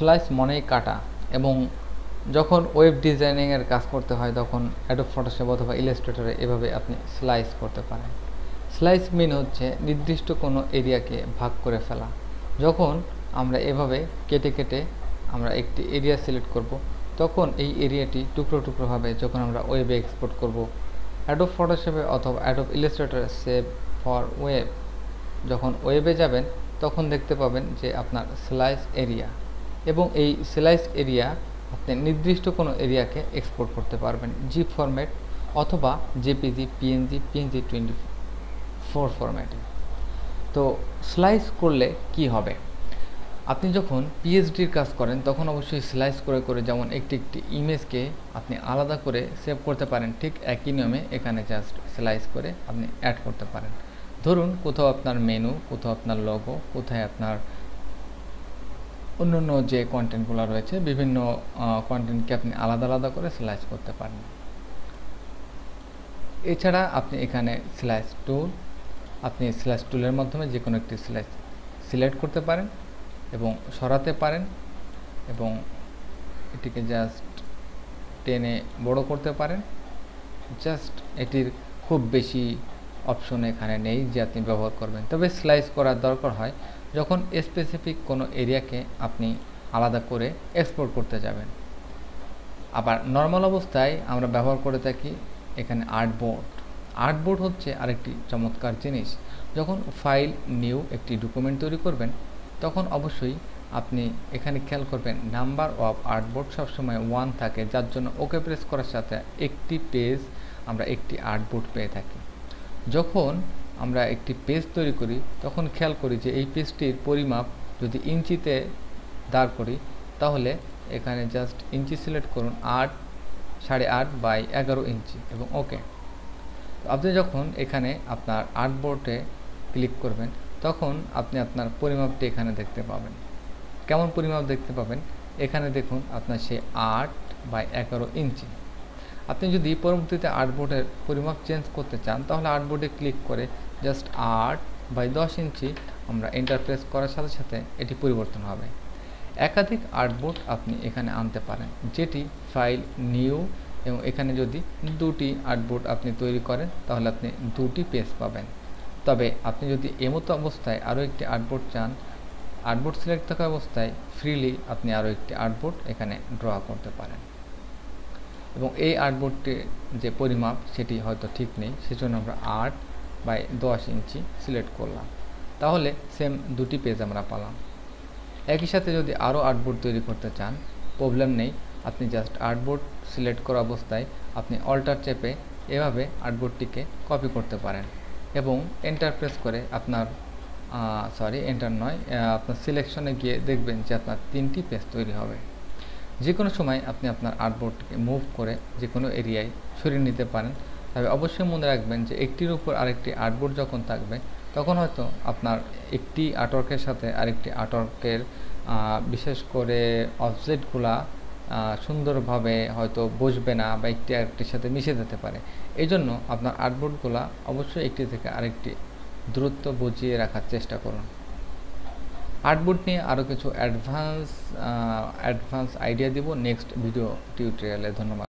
slice মনেই কাটা এবং যখন ওয়েব ডিজাইনিংয়ের কাজ করতে হয় তখন অ্যাডোব ফটোশপ অথবা ইলাস্ট্রেটরে এভাবে আপনি স্লাইস করতে পারেন স্লাইস মিন হচ্ছে নির্দিষ্ট কোনো এরিয়াকে ভাগ করে ফেলা যখন আমরা এভাবে কেটে কেটে আমরা একটি এরিয়া সিলেক্ট করব তখন এই এরিয়াটি টুকরো টুকরোভাবে যখন আমরা ওয়েবে এক্সপোর্ট করব অ্যাডো ফটোশপে অথবা অ্যাডো ইলাস্ট্রেটরে সেভ ফর ওয়েব যখন ওয়েবে যাবেন তখন দেখতে পাবেন যে আপনার স্লাইস এরিয়া এবং এই স্লাইস এরিয়া আপনি নির্দিষ্ট কোনো এরিয়াকে এক্সপোর্ট করতে পারবেন জিপ ফরম্যাট অথবা JPG PNG PNG twenty four ফরম্যাটে তো স্লাইস করলে কি হবে আপনি যখন পিএইচডির কাজ করেন তখন অবশ্যই স্লাইস করে করে যেমন একটি একটি ইমেজকে আপনি আলাদা করে সেভ করতে পারেন ঠিক একই নিয়মে এখানে জাস্ট স্লাইস করে আপনি অ্যাড করতে পারেন ধরুন কোথাও আপনার মেনু কোথাও আপনার লোগো কোথায় আপনার অন্য অন্য যে কন্টেন্টগুলো রয়েছে বিভিন্ন কন্টেন্টকে আপনি আলাদা আলাদা করে স্লাইস করতে পারেন এছাড়া আপনি এখানে স্লাইস টুল আপনি স্লাইস টুলের মাধ্যমে যে কোনো একটি স্লাইস সিলেক্ট করতে পারেন এবং সরাতে পারেন এবং এটিকে জাস্ট টেনে বড় করতে পারেন জাস্ট এটির খুব বেশি অপশন এখানে নেই যে আপনি ব্যবহার করবেন তবে স্লাইস করার দরকার হয় যখন স্পেসিফিক কোনো এরিয়াকে আপনি আলাদা করে এক্সপোর্ট করতে যাবেন আবার নর্মাল অবস্থায় আমরা ব্যবহার করে থাকি এখানে আর্টবোর্ড আর্টবোর্ড হচ্ছে আরেকটি চমৎকার জিনিস যখন ফাইল নিউ একটি ডকুমেন্ট তৈরি করবেন তখন অবশ্যই আপনি এখানে খেয়াল করবেন নাম্বার অফ আর্টবোর্ড সবসময় ওয়ান থাকে যার জন্য ওকে প্রেস করার সাথে একটি পেজ আমরা একটি আর্টবোর্ড পেয়ে থাকি যখন আমরা একটি পেজ তৈরি করি তখন খেয়াল করি যে এই পেজটির পরিমাপ যদি ইঞ্চিতে দাঁড় করি তাহলে এখানে জাস্ট ইঞ্চি সিলেক্ট করুন আট সাড়ে আট বাই এগারো ইঞ্চি এবং ওকে আপনি যখন এখানে আপনার আর্ট বোর্ডে ক্লিক করবেন তখন আপনি আপনার পরিমাপটি এখানে দেখতে পাবেন কেমন পরিমাপ দেখতে পাবেন এখানে দেখুন আপনার সে আট বাই এগারো ইঞ্চি আপনি যদি পরবর্তীতে আর্টবোর্ডের পরিমাপ চেঞ্জ করতে চান তাহলে আর্টবোর্ডে ক্লিক করে জাস্ট আট বাই দশ ইঞ্চি আমরা ইন্টারপ্রেস করার সাথে সাথে এটি পরিবর্তন হবে একাধিক আর্টবোর্ড আপনি এখানে আনতে পারেন যেটি ফাইল নিউ এবং এখানে যদি দুটি আর্টবোর্ড আপনি তৈরি করেন তাহলে আপনি দুটি পেজ পাবেন তবে আপনি যদি এমতো অবস্থায় আরও একটি আর্টবোর্ড চান আর্টবোর্ড সিলেক্ট থাকা অবস্থায় ফ্রিলি আপনি আরও একটি আর্টবোর্ড এখানে ড্র করতে পারেন এবং এই আর্টবোর্ডটির যে পরিমাপ সেটি হয়তো ঠিক নেই সেজন্য আমরা আট বাই দশ ইঞ্চি সিলেক্ট করলাম তাহলে সেম দুটি পেজ আমরা পালাম একই সাথে যদি আরও আর্টবোর্ড তৈরি করতে চান প্রবলেম নেই আপনি জাস্ট আর্টবোর্ড সিলেক্ট করা অবস্থায় আপনি অল্টার চেপে এভাবে আর্টবোর্ডটিকে কপি করতে পারেন এবং এন্টার প্রেস করে আপনার সরি এন্টার নয় আপনার সিলেকশনে গিয়ে দেখবেন যে আপনার তিনটি পেজ তৈরি হবে যে কোনো সময় আপনি আপনার আর্টবোর্ডকে মুভ করে যে কোনো এরিয়ায় সরিয়ে নিতে পারেন তবে অবশ্যই মনে রাখবেন যে একটির উপর আরেকটি আর্টবোর্ড যখন থাকবে তখন হয়তো আপনার একটি আর্টওয়ার্কের সাথে আরেকটি আর্টওয়ার্কের বিশেষ করে অবজেক্টগুলা সুন্দরভাবে হয়তো বসবে না বা একটি আরেকটির সাথে মিশে যেতে পারে এই জন্য আপনার আর্টবোর্ডগুলা অবশ্যই একটি থেকে আরেকটি দূরত্ব বুঝিয়ে রাখার চেষ্টা করুন আর্টবোর্ড নিয়ে আরও কিছু অ্যাডভান্স অ্যাডভান্স আইডিয়া দিব নেক্সট ভিডিও টিউটোরিয়ালে ধন্যবাদ